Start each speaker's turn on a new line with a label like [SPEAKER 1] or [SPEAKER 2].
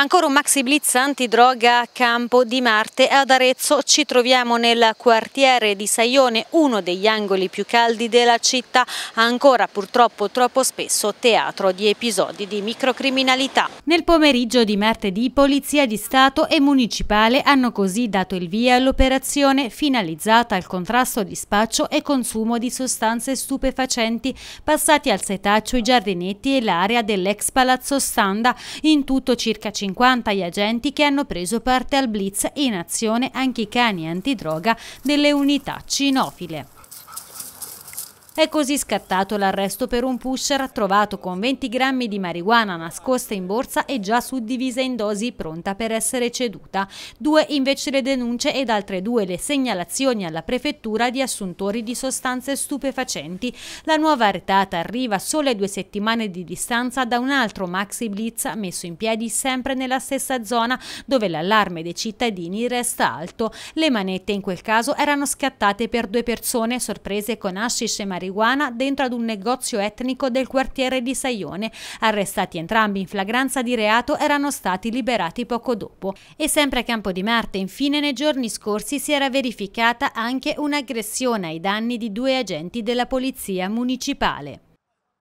[SPEAKER 1] Ancora un maxi blitz antidroga a Campo di Marte ad Arezzo. Ci troviamo nel quartiere di Saione, uno degli angoli più caldi della città, ancora purtroppo troppo spesso teatro di episodi di microcriminalità. Nel pomeriggio di martedì Polizia di Stato e Municipale hanno così dato il via all'operazione finalizzata al contrasto di spaccio e consumo di sostanze stupefacenti passati al setaccio, i giardinetti e l'area dell'ex Palazzo Standa, in tutto circa 50 50 gli agenti che hanno preso parte al blitz in azione anche i cani antidroga delle unità cinofile. È così scattato l'arresto per un pusher trovato con 20 grammi di marijuana nascosta in borsa e già suddivisa in dosi pronta per essere ceduta. Due invece le denunce ed altre due le segnalazioni alla prefettura di assuntori di sostanze stupefacenti. La nuova retata arriva sole due settimane di distanza da un altro maxi blitz messo in piedi sempre nella stessa zona dove l'allarme dei cittadini resta alto. Le manette in quel caso erano scattate per due persone sorprese con hashish e marijuana marijuana dentro ad un negozio etnico del quartiere di Saione. Arrestati entrambi in flagranza di reato erano stati liberati poco dopo. E sempre a Campo di Marte, infine, nei giorni scorsi si era verificata anche un'aggressione ai danni di due agenti della polizia municipale.